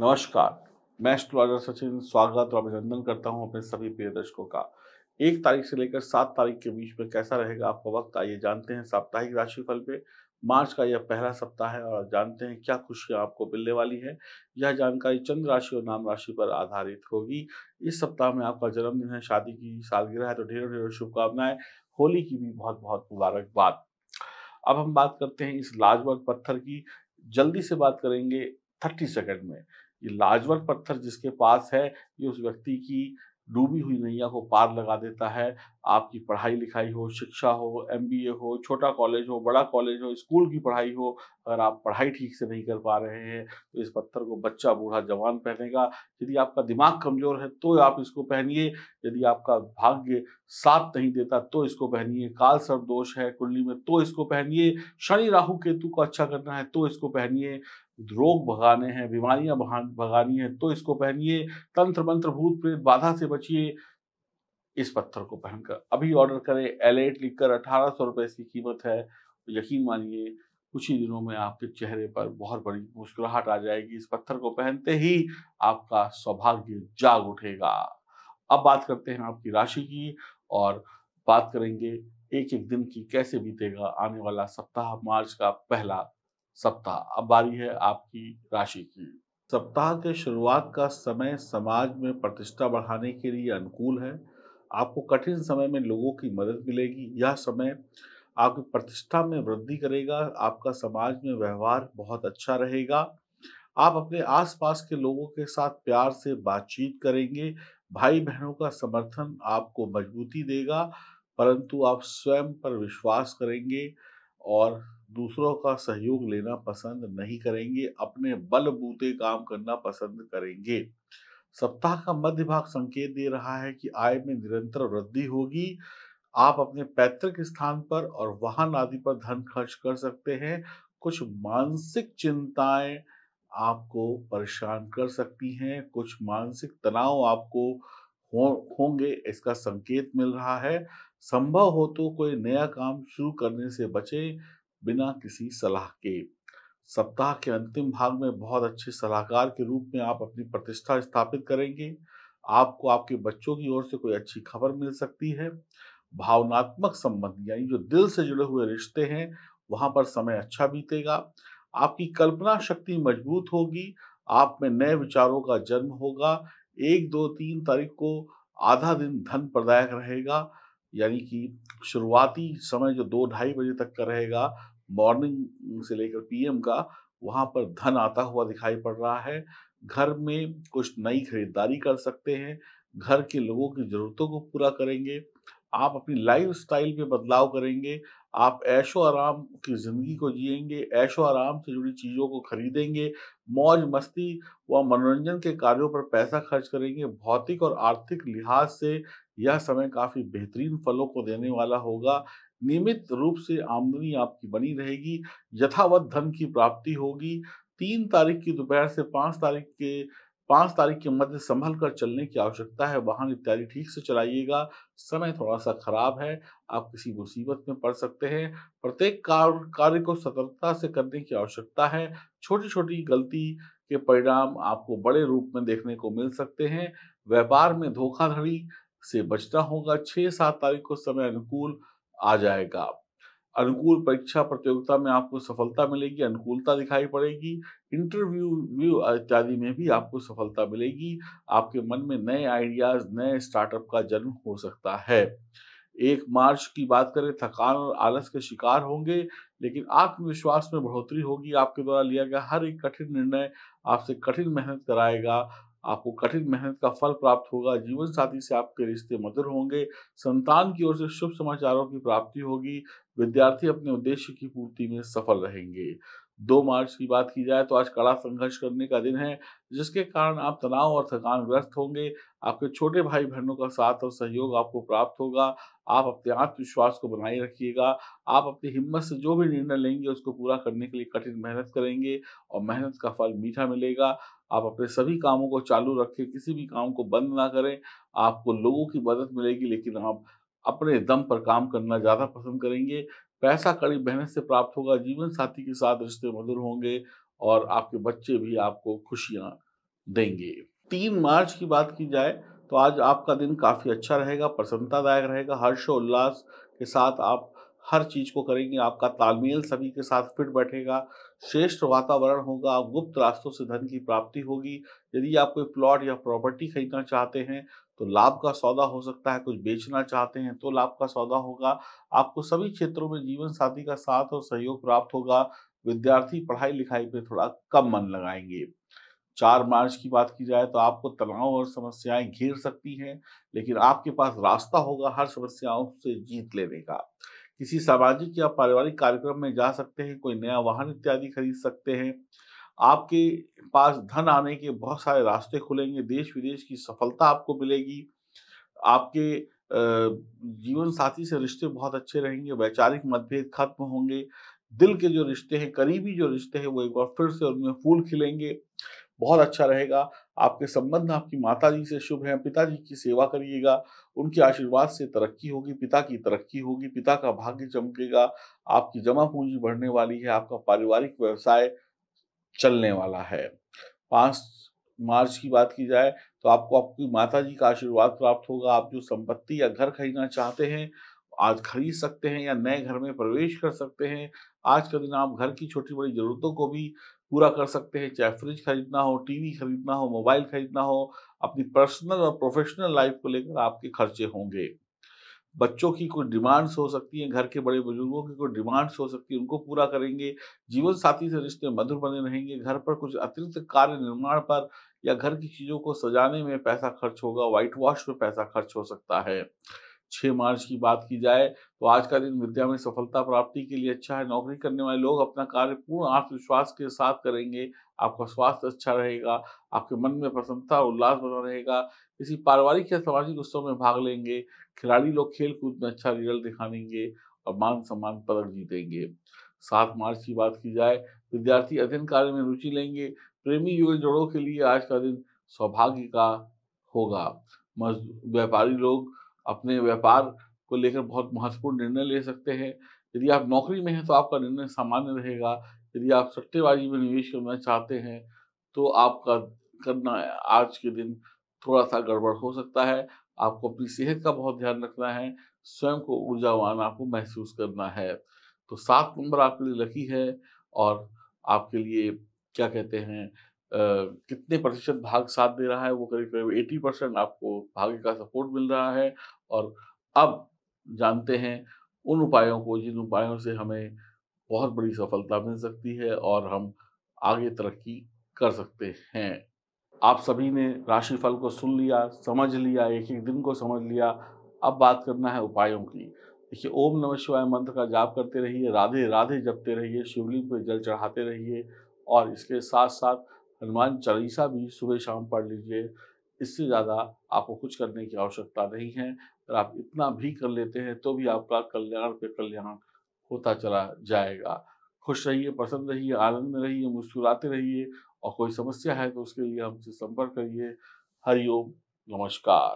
नमस्कार मैं एस्ट्रोलॉजर सचिन स्वागत और अभिनंदन करता हूं अपने सभी प्रिय दर्शकों का एक तारीख से लेकर सात तारीख के बीच में कैसा रहेगा आपका वक्त आइए जानते हैं साप्ताहिक राशिफल पे मार्च का यह पहला सप्ताह है और जानते हैं क्या खुशियां आपको मिलने वाली है यह जानकारी चंद्र राशि और नाम राशि पर आधारित होगी इस सप्ताह में आपका जन्मदिन है शादी की सालगिरह है तो ढेरों ढेरों शुभकामनाएं होली की भी बहुत बहुत मुबारकबाद अब हम बात करते हैं इस लाजवर्ग पत्थर की जल्दी से बात करेंगे थर्टी सेकेंड में ये लाजवर पत्थर जिसके पास है ये उस व्यक्ति की डूबी हुई नैया को पार लगा देता है आपकी पढ़ाई लिखाई हो शिक्षा हो एम हो छोटा कॉलेज हो बड़ा कॉलेज हो स्कूल की पढ़ाई हो अगर आप पढ़ाई ठीक से नहीं कर पा रहे हैं तो इस पत्थर को बच्चा बूढ़ा जवान पहनेगा यदि आपका दिमाग कमजोर है तो आप इसको पहनिए यदि आपका भाग्य साथ नहीं देता तो इसको पहनिए काल सर दोष है कुंडली में तो इसको पहनिए शनि राहु केतु को अच्छा करना है तो इसको पहनिए रोग भगाने हैं बीमारियां भगानी है तो इसको पहनिए तंत्र मंत्र भूत प्रेत बाधा से बचिए इस पत्थर को पहनकर अभी ऑर्डर करें एट लिखकर अठारह सौ रुपये इसकी कीमत है यकीन मानिए कुछ ही दिनों में आपके चेहरे पर बहुत बड़ी मुस्कुराहट आ जाएगी इस पत्थर को पहनते ही आपका सौभाग्य जाग उठेगा अब बात करते हैं आपकी राशि की और बात करेंगे एक एक दिन की कैसे बीतेगा आने वाला सप्ताह मार्च का पहला सप्ताह अब बारी है आपकी राशि की सप्ताह के शुरुआत का समय समाज में प्रतिष्ठा बढ़ाने के लिए अनुकूल है आपको कठिन समय में लोगों की मदद मिलेगी यह समय आपकी प्रतिष्ठा में वृद्धि करेगा आपका समाज में व्यवहार बहुत अच्छा रहेगा आप अपने आसपास के लोगों के साथ प्यार से बातचीत करेंगे भाई बहनों का समर्थन आपको मजबूती देगा परंतु आप स्वयं पर विश्वास करेंगे और दूसरों का सहयोग लेना पसंद नहीं करेंगे अपने बलबूते काम करना पसंद करेंगे सप्ताह का मध्य भाग संकेत दे रहा है कि आय में निरंतर वृद्धि होगी आप अपने पैतृक स्थान पर और वाहन आदि पर धन खर्च कर सकते हैं कुछ मानसिक चिंताएं आपको परेशान कर सकती हैं कुछ मानसिक तनाव आपको हो, होंगे इसका संकेत मिल रहा है संभव हो तो कोई नया काम शुरू करने से बचें बिना किसी सलाह के सप्ताह के अंतिम भाग में बहुत अच्छे सलाहकार के रूप में आप अपनी प्रतिष्ठा स्थापित करेंगे आपको आपके बच्चों की ओर से कोई अच्छी खबर मिल सकती है भावनात्मक संबंध यानी जो दिल से जुड़े हुए रिश्ते हैं वहां पर समय अच्छा बीतेगा आपकी कल्पना शक्ति मजबूत होगी आप में नए विचारों का जन्म होगा एक दो तीन तारीख को आधा दिन धन प्रदायक रहेगा यानी कि शुरुआती समय जो दो ढाई बजे तक का रहेगा मॉर्निंग से लेकर पीएम का वहाँ पर धन आता हुआ दिखाई पड़ रहा है घर में कुछ नई खरीदारी कर सकते हैं घर के लोगों की ज़रूरतों को पूरा करेंगे आप अपनी लाइफ स्टाइल में बदलाव करेंगे आप ऐशो आराम की ज़िंदगी को जिएंगे ऐशो आराम से जुड़ी चीज़ों को खरीदेंगे मौज मस्ती व मनोरंजन के कार्यों पर पैसा खर्च करेंगे भौतिक और आर्थिक लिहाज से यह समय काफ़ी बेहतरीन फलों को देने वाला होगा नियमित रूप से आमदनी आपकी बनी रहेगी यथावत धन की प्राप्ति होगी तीन तारीख की दोपहर से पांच तारीख के पांच तारीख के मध्य संभल कर चलने की आवश्यकता है वाहन इत्यादि ठीक से चलाइएगा समय थोड़ा सा खराब है आप किसी मुसीबत में पड़ सकते हैं प्रत्येक कार्य को सतर्कता से करने की आवश्यकता है छोटी छोटी गलती के परिणाम आपको बड़े रूप में देखने को मिल सकते हैं व्यापार में धोखाधड़ी से बचना होगा छह सात तारीख को समय अनुकूल आ जाएगा अनुकूल परीक्षा प्रतियोगिता में आपको सफलता मिलेगी अनुकूलता दिखाई पड़ेगी इंटरव्यू व्यू इत्यादि में भी आपको सफलता मिलेगी आपके मन में नए आइडियाज नए स्टार्टअप का जन्म हो सकता है एक मार्च की बात करें थकान और आलस के शिकार होंगे लेकिन आत्मविश्वास में बढ़ोतरी होगी आपके द्वारा लिया गया हर एक कठिन निर्णय आपसे कठिन मेहनत कराएगा आपको कठिन मेहनत का फल प्राप्त होगा जीवन साथी से आपके रिश्ते मधुर होंगे संतान की ओर से शुभ समाचारों की प्राप्ति होगी विद्यार्थी अपने उद्देश्य की पूर्ति में सफल रहेंगे दो मार्च की बात की जाए तो आज कड़ा संघर्ष करने का दिन है जिसके कारण आप तनाव और थकान ग्रस्त होंगे आपके छोटे भाई बहनों का साथ और सहयोग आपको प्राप्त होगा आप अपने आत्मविश्वास को बनाए रखिएगा आप अपनी हिम्मत से जो भी निर्णय लेंगे उसको पूरा करने के लिए कठिन मेहनत करेंगे और मेहनत का फल मीठा मिलेगा आप अपने सभी कामों को चालू रखें किसी भी काम को बंद ना करें आपको लोगों की मदद मिलेगी लेकिन आप अपने दम पर काम करना ज़्यादा पसंद करेंगे पैसा कड़ी मेहनत से प्राप्त होगा जीवन साथी के साथ रिश्ते मधुर होंगे और आपके बच्चे भी आपको खुशियां देंगे तीन मार्च की बात की जाए तो आज आपका दिन काफ़ी अच्छा रहेगा प्रसन्नतादायक रहेगा उल्लास के साथ आप हर चीज को करेंगे आपका तालमेल सभी के साथ फिट बैठेगा श्रेष्ठ वातावरण होगा गुप्त रास्तों से धन की प्राप्ति होगी यदि आप कोई प्लॉट या प्रॉपर्टी खरीदना चाहते हैं तो लाभ का सौदा हो सकता है कुछ बेचना चाहते हैं तो लाभ का सौदा होगा आपको सभी क्षेत्रों में जीवन साथी का साथ और सहयोग प्राप्त होगा विद्यार्थी पढ़ाई लिखाई पे थोड़ा कम मन लगाएंगे चार मार्च की बात की जाए तो आपको तनाव और समस्याएं घेर सकती हैं लेकिन आपके पास रास्ता होगा हर समस्याओं से जीत लेने का किसी सामाजिक या पारिवारिक कार्यक्रम में जा सकते हैं कोई नया वाहन इत्यादि खरीद सकते हैं आपके पास धन आने के बहुत सारे रास्ते खुलेंगे देश विदेश की सफलता आपको मिलेगी आपके जीवन साथी से रिश्ते बहुत अच्छे रहेंगे वैचारिक मतभेद खत्म होंगे दिल के जो रिश्ते हैं करीबी जो रिश्ते हैं वो एक बार फिर से उनमें फूल खिलेंगे बहुत अच्छा रहेगा आपके संबंध आपकी माता जी से शुभ है पिताजी की सेवा करिएगा उनके आशीर्वाद से तरक्की होगी पिता की तरक्की होगी पिता का भाग्य चमकेगा आपकी जमा पूंजी बढ़ने वाली है आपका पारिवारिक व्यवसाय चलने वाला है पांच मार्च की बात की जाए तो आपको आपकी माता जी का आशीर्वाद प्राप्त होगा आप जो संपत्ति या घर खरीदना चाहते हैं आज खरीद सकते हैं या नए घर में प्रवेश कर सकते हैं आज का दिन आप घर की छोटी बड़ी जरूरतों को भी पूरा कर सकते हैं चाहे फ्रिज खरीदना हो टीवी खरीदना हो मोबाइल खरीदना हो अपनी पर्सनल और प्रोफेशनल लाइफ को लेकर आपके खर्चे होंगे बच्चों की कोई डिमांड्स हो सकती हैं घर के बड़े बुजुर्गों की कोई डिमांड्स हो सकती है उनको पूरा करेंगे जीवन साथी से रिश्ते मधुर बने रहेंगे घर पर कुछ अतिरिक्त कार्य निर्माण पर या घर की चीज़ों को सजाने में पैसा खर्च होगा वाइट वॉश में पैसा खर्च हो सकता है छः मार्च की बात की जाए तो आज का दिन विद्या में सफलता प्राप्ति के लिए अच्छा है नौकरी करने वाले लोग अपना कार्य पूर्ण आत्मविश्वास के साथ करेंगे आपका स्वास्थ्य अच्छा रहेगा आपके मन में प्रसन्नता उल्लास बना रहेगा किसी पारिवारिक या सामाजिक उत्सव में भाग लेंगे खिलाड़ी लोग खेल कूद में अच्छा रिजल्ट दिखानेंगे और मान सम्मान पदक जीतेंगे सात मार्च की बात की जाए विद्यार्थी अध्ययन कार्य में रुचि लेंगे प्रेमी युगल जोड़ों के लिए आज का दिन सौभाग्य का होगा व्यापारी लोग अपने व्यापार को लेकर बहुत महत्वपूर्ण निर्णय ले सकते हैं यदि आप नौकरी में हैं तो आपका निर्णय सामान्य रहेगा यदि आप सट्टेबाजी में निवेश करना चाहते हैं तो आपका करना आज के दिन थोड़ा सा गड़बड़ हो सकता है आपको अपनी सेहत का बहुत ध्यान रखना है स्वयं को ऊर्जावान आपको महसूस करना है तो सात नंबर आपके लिए लकी है और आपके लिए क्या कहते हैं कितने प्रतिशत भाग साथ दे रहा है वो करीब करीब एटी परसेंट आपको भाग्य का सपोर्ट मिल रहा है और अब जानते हैं उन उपायों को जिन उपायों से हमें बहुत बड़ी सफलता मिल सकती है और हम आगे तरक्की कर सकते हैं आप सभी ने राशिफल को सुन लिया समझ लिया एक एक दिन को समझ लिया अब बात करना है उपायों की देखिए ओम नमः शिवाय मंत्र का जाप करते रहिए राधे राधे जपते रहिए शिवलिंग पर जल चढ़ाते रहिए और इसके साथ साथ हनुमान चालीसा भी सुबह शाम पढ़ लीजिए इससे ज़्यादा आपको कुछ करने की आवश्यकता नहीं है अगर आप इतना भी कर लेते हैं तो भी आपका कल्याण पे कल्याण होता चला जाएगा खुश रहिए प्रसन्न रहिए आनंद में रहिए मुस्कुराते रहिए और कोई समस्या है तो उसके लिए हमसे संपर्क करिए हरिओम नमस्कार